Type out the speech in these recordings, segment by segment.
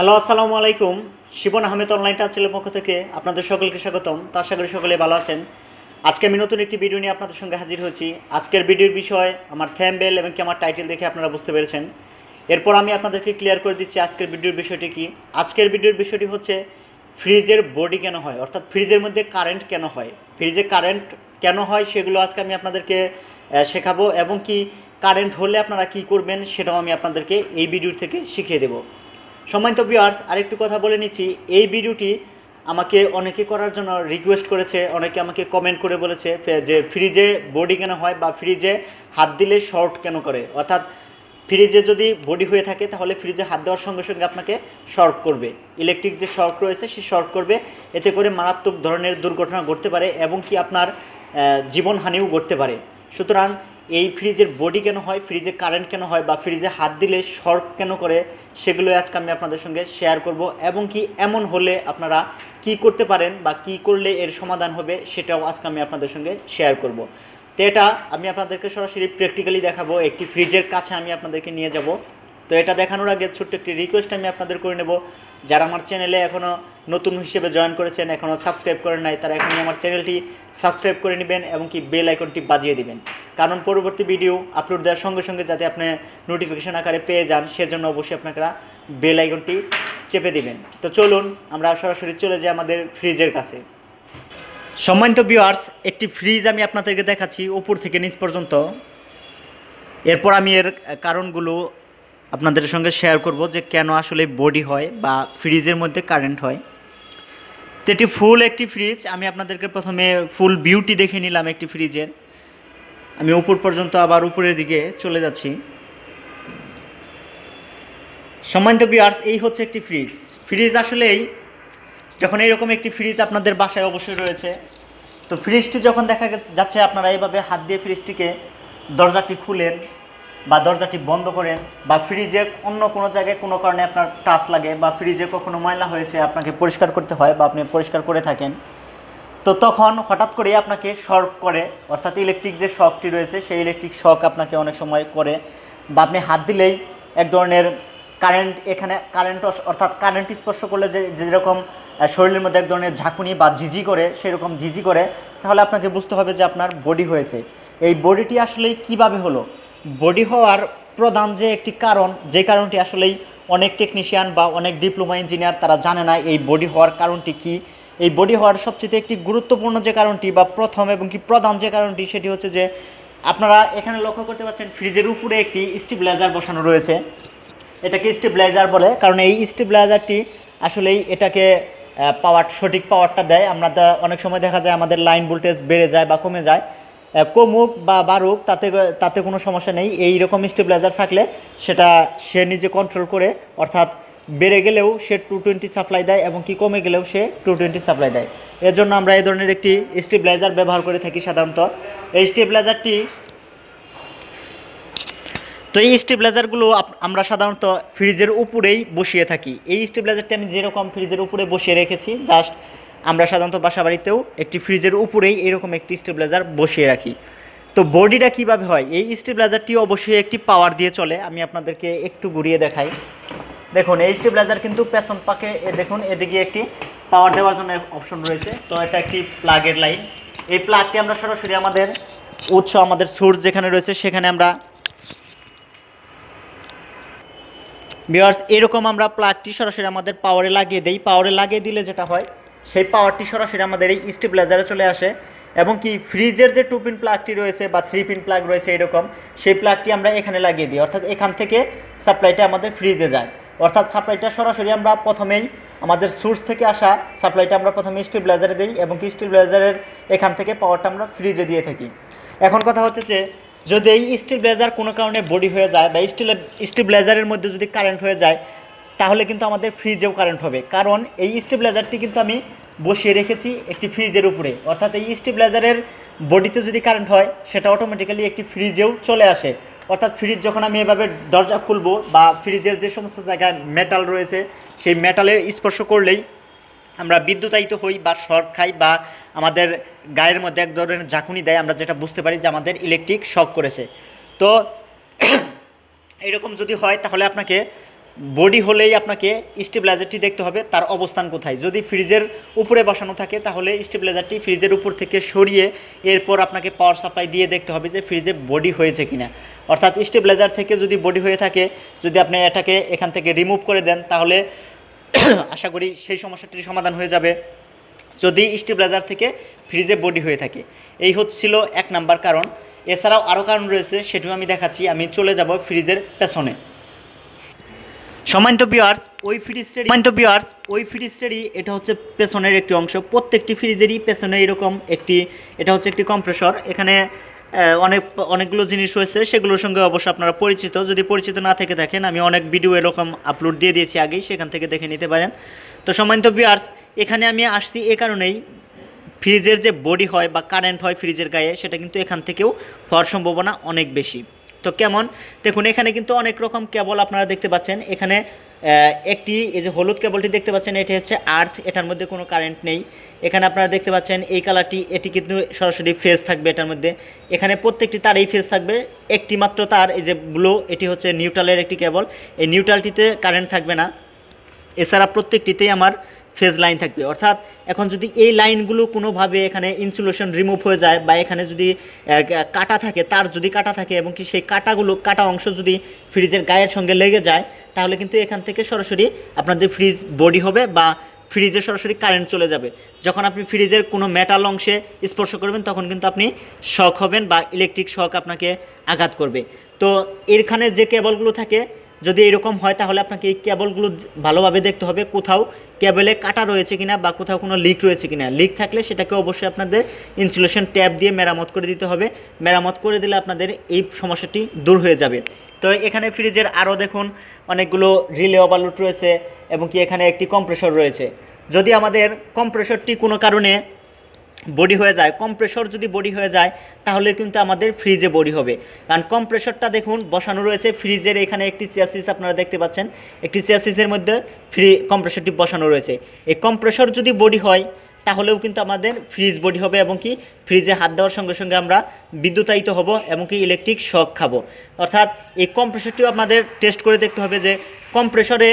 Hello আসসালামু আলাইকুম Shivan Ahmed online টাচেলের পক্ষ থেকে আপনাদের সকলকে স্বাগতম তো আশা করি সকলে ভালো আছেন আজকে আমি নতুন একটি ভিডিও নিয়ে আপনাদের সঙ্গে হাজির হয়েছি আজকের ভিডিওর বিষয় আমার থ্যাম্বেল এবং কি আমার টাইটেল দেখে আপনারা বুঝতে পেরেছেন এরপর আমি আপনাদেরকে ক্লিয়ার করে দিচ্ছি আজকের ভিডিওর বিষয়টি কি আজকের ভিডিওর বিষয়টি হচ্ছে ফ্রিজের বডি কেন হয় অর্থাৎ ফ্রিজের মধ্যে কারেন্ট কেন হয় ফ্রিজে কারেন্ট কেন হয় সেগুলো আজকে আমি আপনাদেরকে শেখাবো এবং কি কারেন্ট হলে আপনারা কি করবেন সেটাও আমি আপনাদেরকে এই ভিডিওর থেকে শিখিয়ে দেবো সম্মানিত ভিউয়ার্স আরেকটু কথা বলে নিচ্ছি এই ভিডিওটি আমাকে অনেকে করার জন্য রিকোয়েস্ট করেছে অনেকে আমাকে কমেন্ট করে বলেছে যে ফ্রিজে বডি কেন হয় বা ফ্রিজে হাত দিলে শর্ট কেন করে অর্থাৎ ফ্রিজে যদি বডি হয়ে থাকে তাহলে ফ্রিজে হাত দেওয়ার সঙ্গে সঙ্গে আপনাকে শর্ক করবে ইলেকট্রিক যে শর্ক রয়েছে সে শর্ক করবে এতে করে মারাত্মক ধরনের দুর্ঘটনা ঘটতে পারে এবং কি আপনার জীবনহানিও ঘটতে পারে সুতরাং এই ফ্রিজের বডি কেন হয় ফ্রিজে কারেন্ট কেন হয় বা ফ্রিজে হাত দিলে শর্ক কেন করে সেগুলো আজকে আমি আপনাদের সঙ্গে শেয়ার করব এবং কি এমন হলে আপনারা কি করতে পারেন বা কি করলে এর সমাধান হবে সেটাও আজকে আমি আপনাদের সঙ্গে শেয়ার করব। তো এটা আমি আপনাদেরকে সরাসরি প্র্যাকটিক্যালি দেখাবো একটি ফ্রিজের কাছে আমি আপনাদেরকে নিয়ে যাব তো এটা দেখানোর আগে ছোট্ট একটি রিকোয়েস্ট আমি আপনাদের করে নেব যারা আমার চ্যানেলে এখনও নতুন হিসেবে জয়েন করেছেন এখনও সাবস্ক্রাইব করেন নাই তারা এখনই আমার চ্যানেলটি সাবস্ক্রাইব করে নেবেন এবং কি বেল আইকনটি বাজিয়ে দিবেন কারণ পরবর্তী ভিডিও আপলোড দেওয়ার সঙ্গে সঙ্গে যাতে আপনি নোটিফিকেশন আকারে পেয়ে যান সেজন্য অবশ্যই আপনারা বেল আইকনটি চেপে দিবেন তো চলুন আমরা সরাসরি চলে যাই আমাদের ফ্রিজের কাছে সম্মানিত ভিউয়ার্স একটি ফ্রিজ আমি আপনাদেরকে দেখাচ্ছি উপর থেকে নিচ পর্যন্ত এরপর আমি এর কারণগুলো আপনাদের সঙ্গে শেয়ার করব যে কেন আসলে বডি হয় বা ফ্রিজের মধ্যে কারেন্ট হয় তো এটি ফুল একটি ফ্রিজ আমি আপনাদেরকে প্রথমে ফুল বিউটি দেখে নিলাম একটি ফ্রিজের আমি উপর পর্যন্ত আবার উপরের দিকে চলে যাচ্ছি সম্মানিত বিয়ার্স এই হচ্ছে একটি ফ্রিজ ফ্রিজ আসলেই যখন এইরকম একটি ফ্রিজ আপনাদের বাসায় অবশ্যই রয়েছে তো ফ্রিজটি যখন দেখা যাচ্ছে আপনারা এইভাবে হাত দিয়ে ফ্রিজটিকে দরজাটি খুলেন বা দরজাটি বন্ধ করেন বা ফ্রিজে অন্য কোনো জায়গায় কোনো কারণে আপনার টাচ লাগে বা ফ্রিজে কখনো ময়লা হয়েছে আপনাকে পরিষ্কার করতে হয় বা আপনি পরিষ্কার করে থাকেন তো তখন হঠাৎ করে আপনাকে শর্ক করে অর্থাৎ ইলেকট্রিক যে শকটি রয়েছে সেই ইলেকট্রিক শক আপনাকে অনেক সময় করে বা আপনি হাত দিলেই এক ধরনের কারেন্ট এখানে কারেন্ট অর্থাৎ কারেন্ট স্পর্শ করলে যে যেরকম শরীরের মধ্যে এক ধরনের ঝাঁকুনি বা ঝিঝি করে সেরকম ঝিঝি করে তাহলে আপনাকে বুঝতে হবে যে আপনার বডি হয়েছে এই বডিটি আসলে কিভাবে হলো বডি হওয়ার প্রধান যে একটি কারণ যে কারণটি আসলেই অনেক টেকনিশিয়ান বা অনেক ডিপ্লোমা ইঞ্জিনিয়ার তারা জানে না এই বডি হওয়ার কারণটি কি এই বডি হওয়ার সবচেয়ে একটি গুরুত্বপূর্ণ যে কারণটি বা প্রথম এবং কি প্রধান যে কারণটি সেটি হচ্ছে যে আপনারা এখানে লক্ষ্য করতে পারছেন ফ্রিজের উপরে একটি স্টেবিলাইজার বসানো রয়েছে এটাকে স্টেবিলাইজার বলে কারণ এই স্টেবিলাইজারটি আসলেই এটাকে পাওয়ার সঠিক পাওয়ারটা দেয় আমরা অনেক সময় দেখা যায় আমাদের লাইন ভোল্টেজ বেড়ে যায় বা কমে যায় কমুক বা বাড়ুক তাতে তাতে কোনো সমস্যা নেই এই রকম স্টেবিলাইজার থাকলে সেটা সে নিজে কন্ট্রোল করে অর্থাৎ বেড়ে গেলেও সে টু টোয়েন্টি সাপ্লাই দেয় এবং কি কমে গেলেও সে টু টোয়েন্টি সাপ্লাই দেয় এর জন্য আমরা এই ধরনের একটি স্টেবিলাইজার ব্যবহার করে থাকি সাধারণত এই স্টেবিলাইজারটি তো এই স্টেবিলাইজারগুলো আমরা সাধারণত ফ্রিজের উপরেই বসিয়ে থাকি এই স্টেবিলাইজারটি আমি যেরকম ফ্রিজের উপরে বসিয়ে রেখেছি জাস্ট আমরা সাধারণত বাসা বাড়িতেও একটি ফ্রিজের উপরেই এরকম একটি স্টেবিলাইজার বসিয়ে রাখি তো বডিটা কিভাবে হয় এই স্টেবিলাইজারটি অবশ্যই একটি পাওয়ার দিয়ে চলে আমি আপনাদেরকে একটু ঘুরিয়ে দেখাই দেখুন এই স্টেবিলাইজার কিন্তু পেছন পাকে দেখুন এদিকে একটি পাওয়ার দেওয়ার জন্য অপশন রয়েছে তো এটা একটি প্লাগের লাইন এই প্লাগটি আমরা সরাসরি আমাদের উৎস আমাদের সোর্স যেখানে রয়েছে সেখানে আমরা বিয়ার্স এরকম আমরা প্লাগটি সরাসরি আমাদের পাওয়ারে লাগিয়ে দিই পাওয়ারে লাগিয়ে দিলে যেটা হয় সেই পাওয়ারটি সরাসরি আমাদের এই স্টেবিলাইজারে চলে আসে এবং কি ফ্রিজের যে টু পিন প্লাগটি রয়েছে বা থ্রি পিন প্লাগ রয়েছে এরকম সেই প্লাগটি আমরা এখানে লাগিয়ে দিই অর্থাৎ এখান থেকে সাপ্লাইটা আমাদের ফ্রিজে যায় অর্থাৎ সাপ্লাইটা সরাসরি আমরা প্রথমেই আমাদের সোর্স থেকে আসা সাপ্লাইটা আমরা প্রথমে স্টেবিলাইজারে দিই এবং কি স্টেবিলাইজারের এখান থেকে পাওয়ারটা আমরা ফ্রিজে দিয়ে থাকি এখন কথা হচ্ছে যে যদি এই স্টিল ব্লেজার কোনো কারণে বডি হয়ে যায় বা স্টিল স্টিপ ব্লেজারের মধ্যে যদি কারেন্ট হয়ে যায় তাহলে কিন্তু আমাদের ফ্রিজেও কারেন্ট হবে কারণ এই স্টেবিলাইজারটি কিন্তু আমি বসিয়ে রেখেছি একটি ফ্রিজের উপরে অর্থাৎ এই স্টেবিলাইজারের বডিতে যদি কারেন্ট হয় সেটা অটোমেটিক্যালি একটি ফ্রিজেও চলে আসে অর্থাৎ ফ্রিজ যখন আমি এভাবে দরজা খুলবো বা ফ্রিজের যে সমস্ত জায়গায় মেটাল রয়েছে সেই মেটালের স্পর্শ করলেই আমরা বিদ্যুতায়িত হই বা শর্ট খাই বা আমাদের গায়ের মধ্যে এক ধরনের ঝাঁকুনি দেয় আমরা যেটা বুঝতে পারি যে আমাদের ইলেকট্রিক শক করেছে তো এরকম যদি হয় তাহলে আপনাকে বডি হলেই আপনাকে স্টেবিলাইজারটি দেখতে হবে তার অবস্থান কোথায় যদি ফ্রিজের উপরে বসানো থাকে তাহলে স্টেবিলাইজারটি ফ্রিজের উপর থেকে সরিয়ে এরপর আপনাকে পাওয়ার সাপ্লাই দিয়ে দেখতে হবে যে ফ্রিজে বডি হয়েছে কিনা অর্থাৎ স্টেবিলাইজার থেকে যদি বডি হয়ে থাকে যদি আপনি এটাকে এখান থেকে রিমুভ করে দেন তাহলে আশা করি সেই সমস্যাটির সমাধান হয়ে যাবে যদি স্টেবিলাইজার থেকে ফ্রিজে বডি হয়ে থাকে এই হচ্ছিল এক নাম্বার কারণ এছাড়াও আরও কারণ রয়েছে সেটিও আমি দেখাচ্ছি আমি চলে যাব ফ্রিজের পেছনে সম্মানিত বিয়ার্স ওই ফ্রিজ সম্মানিত বিয়ার্স ওই ফ্রিজটারই এটা হচ্ছে পেছনের একটি অংশ প্রত্যেকটি ফ্রিজেরই পেছনে এরকম একটি এটা হচ্ছে একটি কম্প্রেসর এখানে অনেক অনেকগুলো জিনিস রয়েছে সেগুলোর সঙ্গে অবশ্য আপনারা পরিচিত যদি পরিচিত না থেকে থাকেন আমি অনেক ভিডিও এরকম আপলোড দিয়ে দিয়েছি আগেই সেখান থেকে দেখে নিতে পারেন তো সম্মানিত বিয়ার্স এখানে আমি আসছি এ কারণেই ফ্রিজের যে বডি হয় বা কারেন্ট হয় ফ্রিজের গায়ে সেটা কিন্তু এখান থেকেও হওয়ার সম্ভাবনা অনেক বেশি তো কেমন দেখুন এখানে কিন্তু অনেক রকম কেবল আপনারা দেখতে পাচ্ছেন এখানে একটি এই যে হলুদ কেবলটি দেখতে পাচ্ছেন এটি হচ্ছে আর্থ এটার মধ্যে কোনো কারেন্ট নেই এখানে আপনারা দেখতে পাচ্ছেন এই কালারটি এটি কিন্তু সরাসরি ফেজ থাকবে এটার মধ্যে এখানে প্রত্যেকটি তারই ফেজ থাকবে একটি মাত্র তার এই যে ব্লু এটি হচ্ছে নিউট্রালের একটি কেবল এই নিউট্রালটিতে কারেন্ট থাকবে না এছাড়া প্রত্যেকটিতেই আমার ফেজ লাইন থাকবে অর্থাৎ এখন যদি এই লাইনগুলো কোনোভাবে এখানে ইনসুলেশন রিমুভ হয়ে যায় বা এখানে যদি কাটা থাকে তার যদি কাটা থাকে এবং কি সেই কাটাগুলো কাটা অংশ যদি ফ্রিজের গায়ের সঙ্গে লেগে যায় তাহলে কিন্তু এখান থেকে সরাসরি আপনাদের ফ্রিজ বডি হবে বা ফ্রিজে সরাসরি কারেন্ট চলে যাবে যখন আপনি ফ্রিজের কোনো মেটাল অংশে স্পর্শ করবেন তখন কিন্তু আপনি শখ হবেন বা ইলেকট্রিক শখ আপনাকে আঘাত করবে তো এরখানে যে কেবলগুলো থাকে যদি এরকম হয় তাহলে আপনাকে এই কেবলগুলো ভালোভাবে দেখতে হবে কোথাও কেবেলে কাটা রয়েছে কিনা বা কোথাও কোনো লিক রয়েছে কিনা লিক থাকলে সেটাকে অবশ্যই আপনাদের ইনসুলেশন ট্যাপ দিয়ে মেরামত করে দিতে হবে মেরামত করে দিলে আপনাদের এই সমস্যাটি দূর হয়ে যাবে তো এখানে ফ্রিজের আরও দেখুন অনেকগুলো রিলে ওভারলোড রয়েছে এবং কি এখানে একটি কম্প্রেসর রয়েছে যদি আমাদের কম্প্রেসরটি কোনো কারণে বডি হয়ে যায় কম্প্রেসর যদি বডি হয়ে যায় তাহলে কিন্তু আমাদের ফ্রিজে বডি হবে কারণ কম্প্রেসরটা দেখুন বসানো রয়েছে ফ্রিজের এখানে একটি চেয়ারসিস আপনারা দেখতে পাচ্ছেন একটি চেয়ারসিসের মধ্যে ফ্রি কম্প্রেসরটি বসানো রয়েছে এই কম্প্রেসর যদি বডি হয় তাহলেও কিন্তু আমাদের ফ্রিজ বডি হবে এবং কি ফ্রিজে হাত দেওয়ার সঙ্গে সঙ্গে আমরা বিদ্যুতায়িত হব এবং কি ইলেকট্রিক শক খাবো অর্থাৎ এই কম্প্রেসরটিও আমাদের টেস্ট করে দেখতে হবে যে কম্প্রেসরে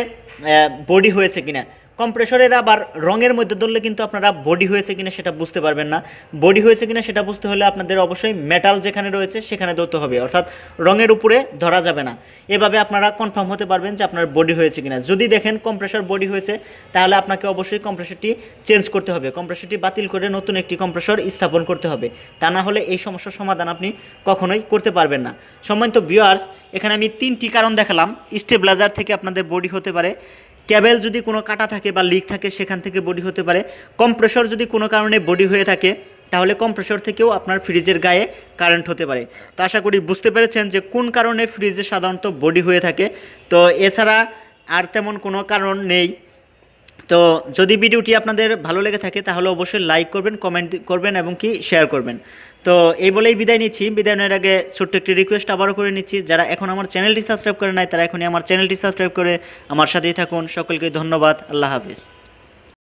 বডি হয়েছে কিনা কম্প্রেসরের আবার রঙের মধ্যে ধরলে কিন্তু আপনারা বডি হয়েছে কিনা সেটা বুঝতে পারবেন না বডি হয়েছে কিনা সেটা বুঝতে হলে আপনাদের অবশ্যই মেটাল যেখানে রয়েছে সেখানে ধরতে হবে অর্থাৎ রঙের উপরে ধরা যাবে না এভাবে আপনারা কনফার্ম হতে পারবেন যে আপনার বডি হয়েছে কিনা যদি দেখেন কম্প্রেসর বডি হয়েছে তাহলে আপনাকে অবশ্যই কম্প্রেসরটি চেঞ্জ করতে হবে কম্প্রেসরটি বাতিল করে নতুন একটি কম্প্রেসর স্থাপন করতে হবে তা না হলে এই সমস্যার সমাধান আপনি কখনোই করতে পারবেন না সম্মানিত ভিউয়ার্স এখানে আমি তিনটি কারণ দেখালাম স্টেবিলাইজার থেকে আপনাদের বডি হতে পারে ক্যাবেল যদি কোনো কাটা থাকে বা লিক থাকে সেখান থেকে বডি হতে পারে কম্প্রেসর যদি কোনো কারণে বডি হয়ে থাকে তাহলে কম্প্রেসর থেকেও আপনার ফ্রিজের গায়ে কারেন্ট হতে পারে তো আশা করি বুঝতে পেরেছেন যে কোন কারণে ফ্রিজে সাধারণত বডি হয়ে থাকে তো এছাড়া আর তেমন কোনো কারণ নেই তো যদি ভিডিওটি আপনাদের ভালো লেগে থাকে তাহলে অবশ্যই লাইক করবেন কমেন্ট করবেন এবং কি শেয়ার করবেন তো এই বলেই বিদায় নিচ্ছি বিদায় নেওয়ার আগে ছোট্ট একটি রিকোয়েস্ট আবারও করে নিচ্ছি যারা এখন আমার চ্যানেলটি সাবস্ক্রাইব করে নাই তারা এখনই আমার চ্যানেলটি সাবস্ক্রাইব করে আমার সাথেই থাকুন সকলকে ধন্যবাদ আল্লাহ হাফিজ